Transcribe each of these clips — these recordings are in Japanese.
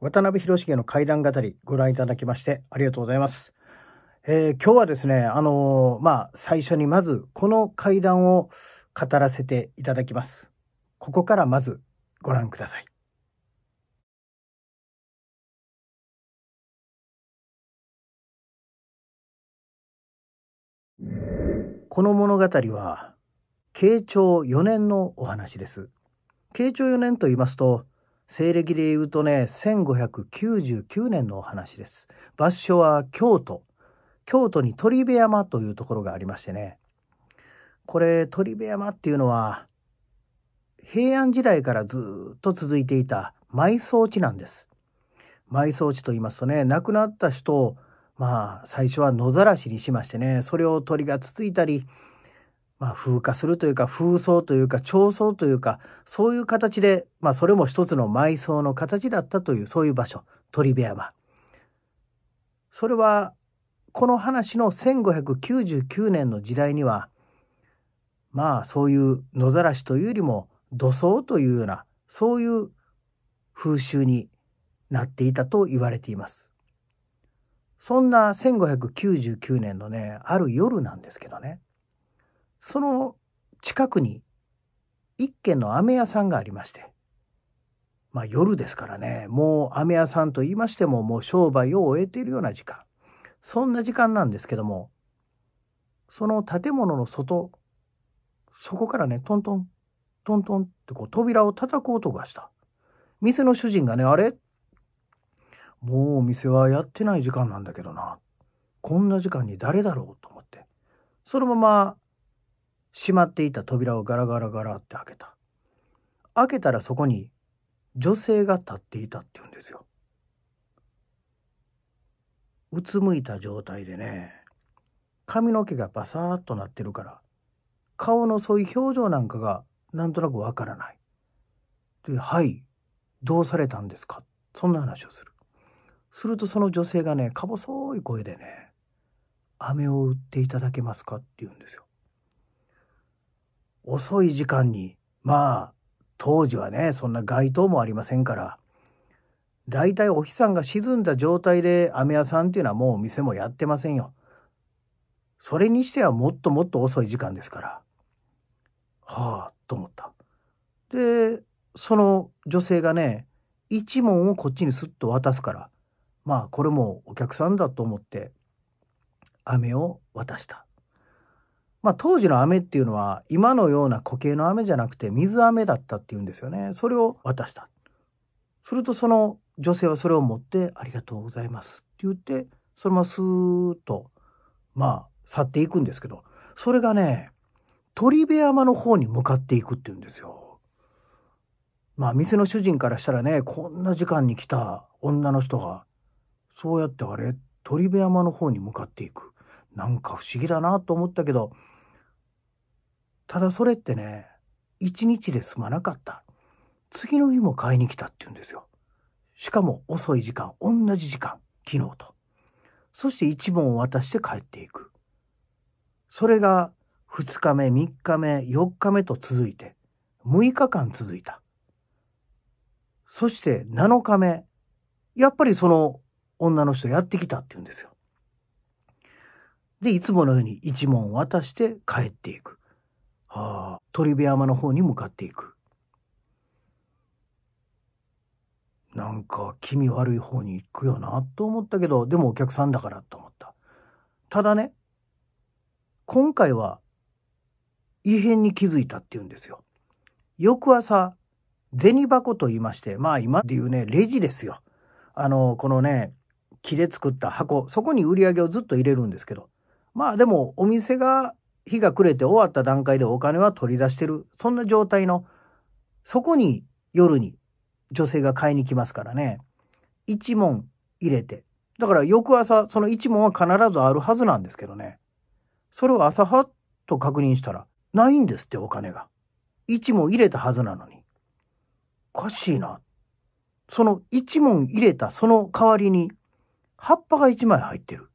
渡辺博重の怪談語りご覧いただきましてありがとうございます。えー、今日はですね、あのー、まあ、最初にまずこの怪談を語らせていただきます。ここからまずご覧ください。この物語は、慶長4年のお話です。慶長4年と言いますと、西暦で言うとね、1599年のお話です。場所は京都。京都に鳥部山というところがありましてね。これ、鳥部山っていうのは、平安時代からずっと続いていた埋葬地なんです。埋葬地と言いますとね、亡くなった人を、まあ、最初は野ざらしにしましてね、それを鳥がつついたり、まあ、風化するというか、風葬というか、彫葬というか、そういう形で、まあ、それも一つの埋葬の形だったという、そういう場所、鳥部山。それは、この話の1599年の時代には、まあ、そういう野ざらしというよりも、土葬というような、そういう風習になっていたと言われています。そんな1599年のね、ある夜なんですけどね。その近くに一軒の飴屋さんがありまして、まあ夜ですからね、もう飴屋さんと言いましても、もう商売を終えているような時間。そんな時間なんですけども、その建物の外、そこからね、トントン、トントンってこう扉を叩く音がした。店の主人がね、あれもうお店はやってない時間なんだけどな。こんな時間に誰だろうと思って。そのまま閉まっていた扉をガラガラガラって開けた。開けたらそこに女性が立っていたって言うんですよ。うつむいた状態でね、髪の毛がバサーっとなってるから、顔のそういう表情なんかがなんとなくわからない。で、はい、どうされたんですかそんな話をする。するとその女性がね、か細い声でね、飴を売っていただけますかって言うんですよ。遅い時間に、まあ、当時はね、そんな街灯もありませんから、大体お日さんが沈んだ状態で飴屋さんっていうのはもうお店もやってませんよ。それにしてはもっともっと遅い時間ですから。はあ、と思った。で、その女性がね、一問をこっちにスッと渡すから、まあこれもお客さんだと思って、飴を渡した。まあ、当時の雨っていうのは今のような固形の雨じゃなくて水飴だったっていうんですよね。それを渡した。するとその女性はそれを持ってありがとうございますって言って、そのままスーッと、まあ、去っていくんですけど、それがね、鳥部山の方に向かっていくっていうんですよ。まあ、店の主人からしたらね、こんな時間に来た女の人が、そうやってあれ、鳥部山の方に向かっていく。なんか不思議だなと思ったけど、ただそれってね、一日で済まなかった。次の日も買いに来たって言うんですよ。しかも遅い時間、同じ時間、昨日と。そして一問を渡して帰っていく。それが2日目、3日目、4日目と続いて、6日間続いた。そして7日目、やっぱりその女の人やってきたって言うんですよ。で、いつものように一問渡して帰っていく。はあ、鳥部山の方に向かっていく。なんか気味悪い方に行くよなと思ったけど、でもお客さんだからと思った。ただね、今回は異変に気づいたって言うんですよ。翌朝、銭箱と言いまして、まあ今で言うね、レジですよ。あの、このね、木で作った箱、そこに売り上げをずっと入れるんですけど、まあでもお店が日が暮れて終わった段階でお金は取り出してる。そんな状態の、そこに夜に女性が買いに来ますからね。一問入れて。だから翌朝、その一問は必ずあるはずなんですけどね。それを朝はっと確認したら、ないんですってお金が。一問入れたはずなのに。おかしいな。その一問入れたその代わりに、葉っぱが一枚入ってる。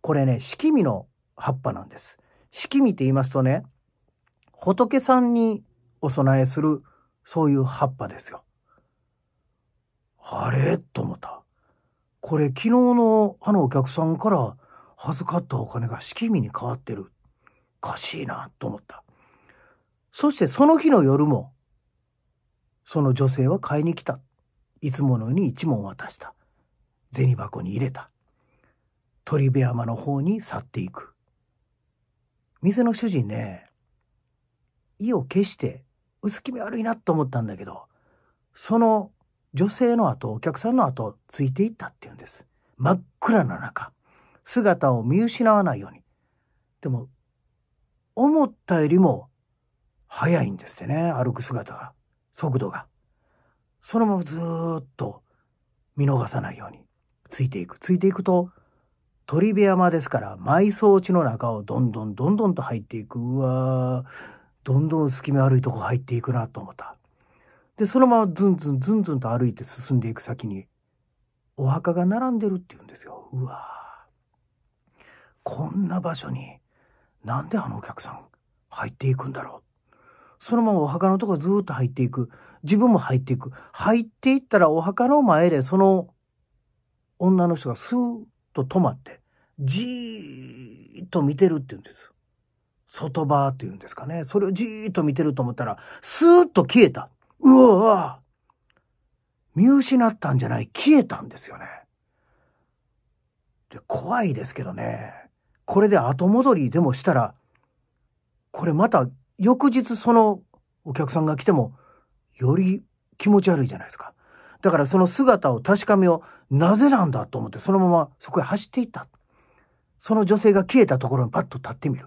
これね、四季味の葉っぱなんです。式見て言いますとね、仏さんにお供えする、そういう葉っぱですよ。あれと思った。これ昨日のあのお客さんから預かったお金が式見に変わってる。おかしいなと思った。そしてその日の夜も、その女性は買いに来た。いつものように一問渡した。銭箱に入れた。鳥部山の方に去っていく。店の主人ね、意を決して薄気味悪いなと思ったんだけど、その女性の後、お客さんの後、ついていったっていうんです。真っ暗な中、姿を見失わないように。でも、思ったよりも速いんですってね、歩く姿が、速度が。そのままずっと見逃さないように、ついていく。ついていくと、鳥部山ですから、埋葬地の中をどんどんどんどんと入っていく。うわどんどん隙間悪いとこ入っていくなと思った。で、そのままズンズンズンズンと歩いて進んでいく先に、お墓が並んでるって言うんですよ。うわこんな場所に、なんであのお客さん入っていくんだろう。そのままお墓のとこずっと入っていく。自分も入っていく。入っていったらお墓の前でその女の人がスーッと止まって、じーっと見てるって言うんです。外場って言うんですかね。それをじーっと見てると思ったら、スーッと消えた。うわ見失ったんじゃない、消えたんですよね。で、怖いですけどね。これで後戻りでもしたら、これまた翌日そのお客さんが来ても、より気持ち悪いじゃないですか。だからその姿を確かめをなぜなんだと思ってそのままそこへ走っていった。その女性が消えたところにパッと立ってみる。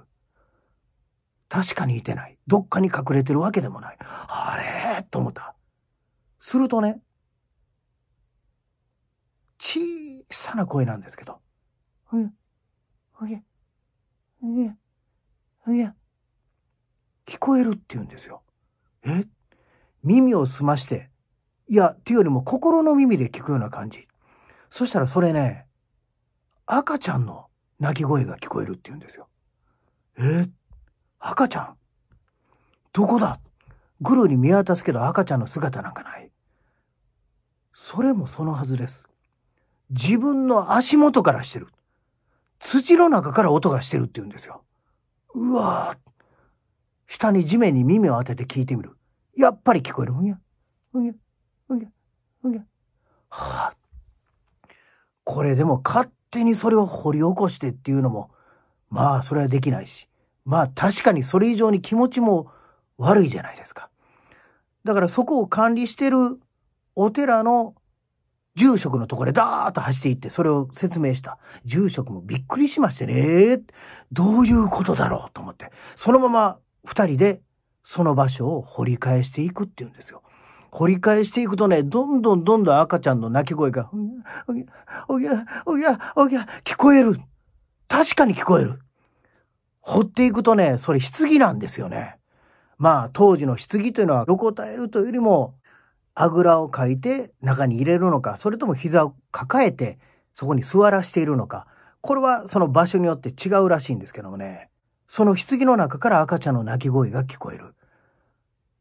確かにいてない。どっかに隠れてるわけでもない。あれと思った。するとね、小さな声なんですけど、うん、うげ、うげ、うげ、聞こえるって言うんですよ。え耳を澄まして、いや、っていうよりも心の耳で聞くような感じ。そしたらそれね、赤ちゃんの泣き声が聞こえるって言うんですよ。えー、赤ちゃんどこだグルに見渡すけど赤ちゃんの姿なんかない。それもそのはずです。自分の足元からしてる。土の中から音がしてるって言うんですよ。うわぁ。下に地面に耳を当てて聞いてみる。やっぱり聞こえる。うにゃ、うにゃ、うにゃ、うにゃ。はぁ、あ。これでも勝手にそれを掘り起こしてっていうのも、まあそれはできないし、まあ確かにそれ以上に気持ちも悪いじゃないですか。だからそこを管理してるお寺の住職のところでダーッと走っていってそれを説明した。住職もびっくりしましてね。どういうことだろうと思って。そのまま二人でその場所を掘り返していくっていうんですよ。掘り返していくとね、どんどんどんどん赤ちゃんの泣き声が、おぎゃ、おぎゃ、おぎゃ、おぎゃ、聞こえる。確かに聞こえる。掘っていくとね、それ棺なんですよね。まあ、当時の棺というのは、横たえるというよりも、あぐらをかいて中に入れるのか、それとも膝を抱えて、そこに座らしているのか。これはその場所によって違うらしいんですけどもね。その棺の中から赤ちゃんの泣き声が聞こえる。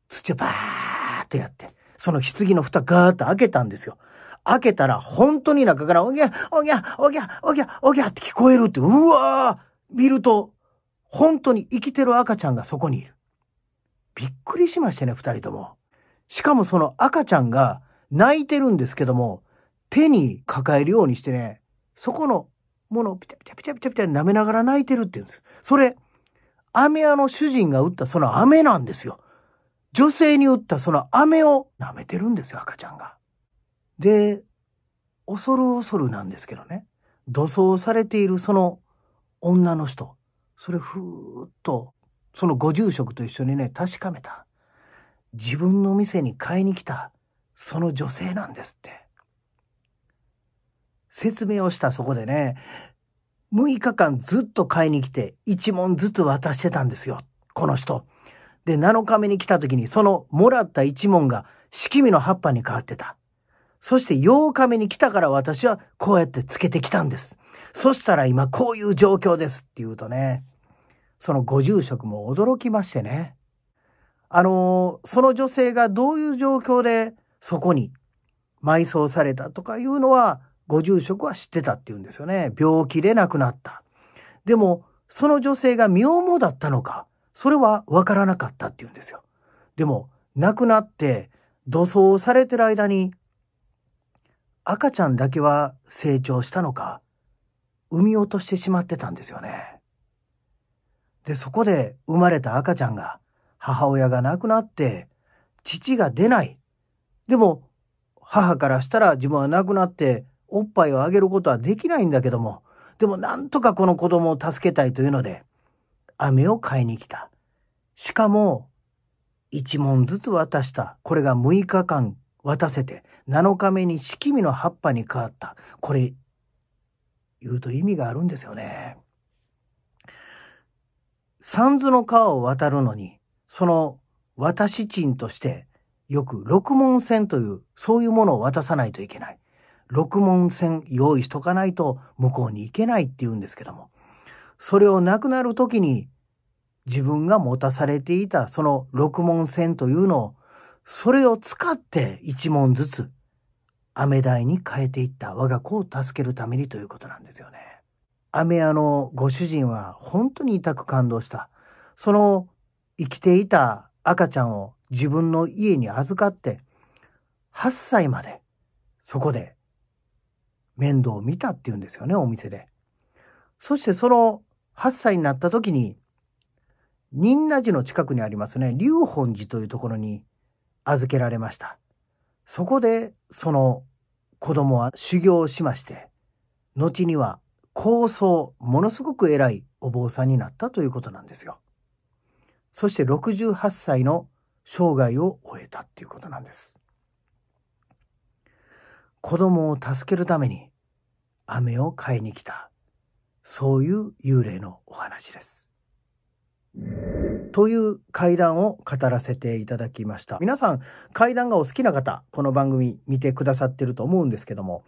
土をバーッとやって。その棺の蓋ガーッと開けたんですよ。開けたら、本当に中から、おぎゃ、おぎゃ、おぎゃ、おぎゃ、おぎゃって聞こえるって、うわー見ると、本当に生きてる赤ちゃんがそこにいる。びっくりしましたね、二人とも。しかもその赤ちゃんが泣いてるんですけども、手に抱えるようにしてね、そこのものをピタピタピタピタピタ舐めながら泣いてるって言うんです。それ、飴屋の主人が打ったその飴なんですよ。女性に打ったその飴を舐めてるんですよ、赤ちゃんが。で、恐る恐るなんですけどね、土葬されているその女の人、それふーっと、そのご住職と一緒にね、確かめた。自分の店に買いに来た、その女性なんですって。説明をしたそこでね、6日間ずっと買いに来て、1問ずつ渡してたんですよ、この人。で、7日目に来た時に、そのもらった一文が四季見の葉っぱに変わってた。そして8日目に来たから私はこうやってつけてきたんです。そしたら今こういう状況ですって言うとね、そのご住職も驚きましてね。あの、その女性がどういう状況でそこに埋葬されたとかいうのは、ご住職は知ってたって言うんですよね。病気で亡くなった。でも、その女性が妙もだったのか、それは分からなかったって言うんですよ。でも、亡くなって、土葬されてる間に、赤ちゃんだけは成長したのか、産み落としてしまってたんですよね。で、そこで生まれた赤ちゃんが、母親が亡くなって、父が出ない。でも、母からしたら自分は亡くなって、おっぱいをあげることはできないんだけども、でもなんとかこの子供を助けたいというので、飴を買いに来た。しかも、一問ずつ渡した。これが6日間渡せて、7日目に四季味の葉っぱに変わった。これ、言うと意味があるんですよね。三途の川を渡るのに、その私賃として、よく六門線という、そういうものを渡さないといけない。六門線用意しとかないと向こうに行けないって言うんですけども、それをなくなる時に自分が持たされていたその六文線というのを、それを使って一問ずつ、飴台に変えていった我が子を助けるためにということなんですよね。飴屋のご主人は本当に痛く感動した。その生きていた赤ちゃんを自分の家に預かって、8歳まで、そこで、面倒を見たっていうんですよね、お店で。そしてその8歳になった時に、仁和寺の近くにありますね、龍本寺というところに預けられました。そこで、その子供は修行しまして、後には高僧、ものすごく偉いお坊さんになったということなんですよ。そして68歳の生涯を終えたっていうことなんです。子供を助けるために飴を買いに来た、そういう幽霊のお話です。という会談を語らせていただきました。皆さん、会談がお好きな方、この番組見てくださってると思うんですけども、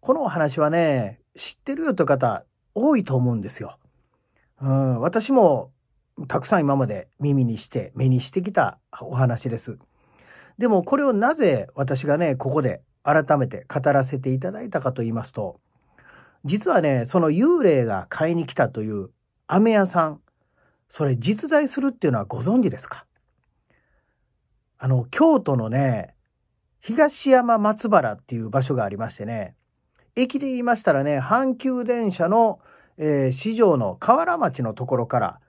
このお話はね、知ってるよという方、多いと思うんですよ。うん、私も、たくさん今まで耳にして、目にしてきたお話です。でも、これをなぜ私がね、ここで改めて語らせていただいたかと言いますと、実はね、その幽霊が買いに来たという飴屋さん、それ実在するっていうのはご存知ですかあの、京都のね、東山松原っていう場所がありましてね、駅で言いましたらね、阪急電車の、えー、市場の河原町のところから、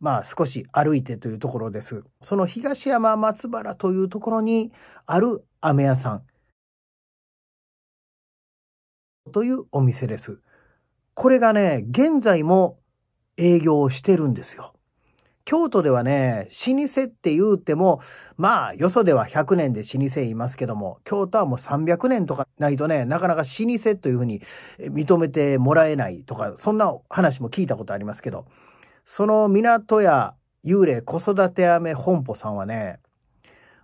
まあ少し歩いてというところです。その東山松原というところにある飴屋さんというお店です。これがね、現在も営業してるんですよ。京都ではね、老舗って言うても、まあ、よそでは100年で老舗いますけども、京都はもう300年とかないとね、なかなか老舗というふうに認めてもらえないとか、そんな話も聞いたことありますけど、その港屋幽霊子育て飴本舗さんはね、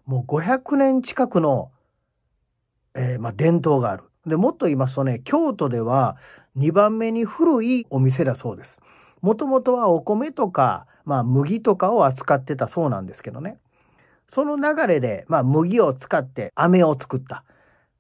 もう500年近くの、えー、まあ、伝統がある。で、もっと言いますとね、京都では2番目に古いお店だそうです。もともとはお米とか、まあ、麦とかを扱ってたそうなんですけどね。その流れで、まあ、麦を使って飴を作った。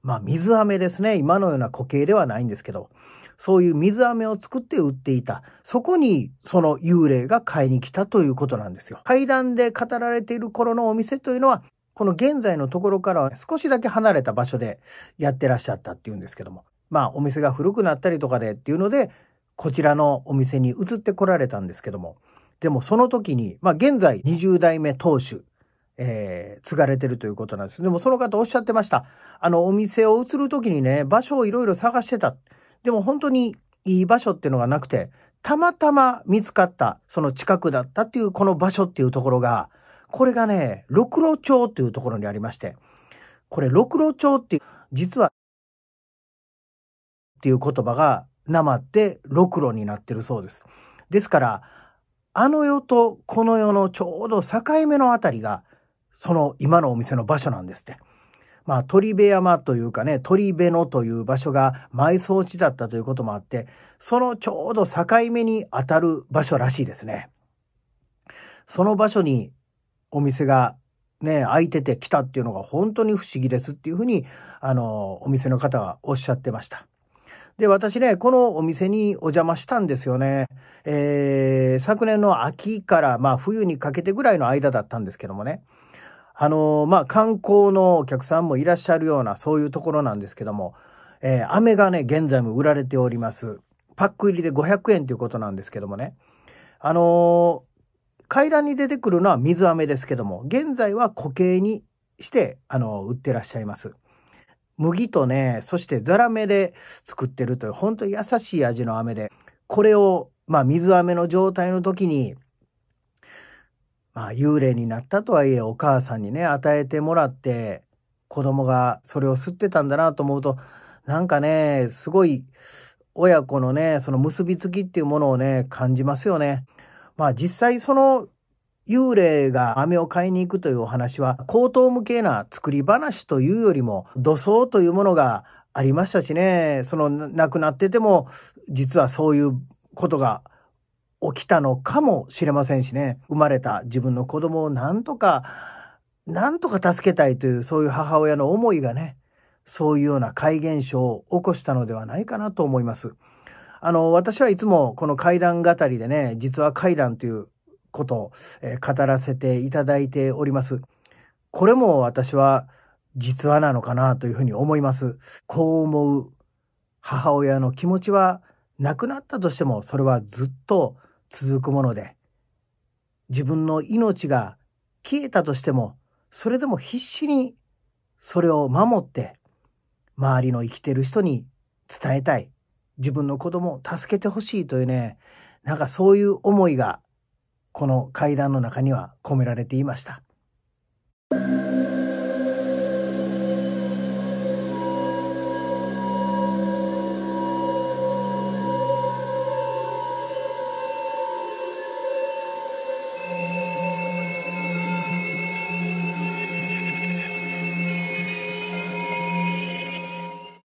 まあ、水飴ですね。今のような固形ではないんですけど、そういう水飴を作って売っていた。そこに、その幽霊が買いに来たということなんですよ。階段で語られている頃のお店というのは、この現在のところからは少しだけ離れた場所でやってらっしゃったっていうんですけども。まあ、お店が古くなったりとかでっていうので、こちらのお店に移ってこられたんですけども。でもその時に、まあ現在20代目当主、えー、継がれてるということなんです。でもその方おっしゃってました。あの、お店を移る時にね、場所をいろいろ探してた。でも本当にいい場所っていうのがなくて、たまたま見つかった、その近くだったっていうこの場所っていうところが、これがね、六郎町っていうところにありまして、これ六郎町っていう、実は、っていう言葉が生って六ろになってるそうです。ですから、あの世とこの世のちょうど境目のあたりが、その今のお店の場所なんですって。まあ、鳥部山というかね、鳥部野という場所が埋葬地だったということもあって、そのちょうど境目にあたる場所らしいですね。その場所にお店がね、空いてて来たっていうのが本当に不思議ですっていうふうに、あの、お店の方はおっしゃってました。で、私ね、このお店にお邪魔したんですよね。えーー、昨年の秋から、まあ、冬にかけてぐらいの間だったんですけどもね、あのー、まあ、観光のお客さんもいらっしゃるような、そういうところなんですけども、えー、飴がね、現在も売られております。パック入りで500円ということなんですけどもね、あのー、階段に出てくるのは水飴ですけども、現在は固形にして、あの売ってらっしゃいます。麦とね、そしてザラメで作ってるという、本当に優しい味の飴で、これをまあ、水飴の状態の時に、まあ、幽霊になったとはいえ、お母さんにね、与えてもらって、子供がそれを吸ってたんだなと思うと、なんかね、すごい、親子のね、その結びつきっていうものをね、感じますよね。まあ実際その幽霊が飴を買いに行くというお話は、高等無形な作り話というよりも、土葬というものがありましたしね、その亡くなってても、実はそういうことが起きたのかもしれませんしね。生まれた自分の子供をなんとか、なんとか助けたいという、そういう母親の思いがね、そういうような怪現象を起こしたのではないかなと思います。あの、私はいつもこの怪談語りでね、実は怪談ということを、えー、語らせていただいております。これも私は実話なのかなというふうに思います。こう思う母親の気持ちはなくなったとしてもそれはずっと続くもので、自分の命が消えたとしても、それでも必死にそれを守って、周りの生きてる人に伝えたい。自分の子供を助けてほしいというね、なんかそういう思いが、この階段の中には込められていました。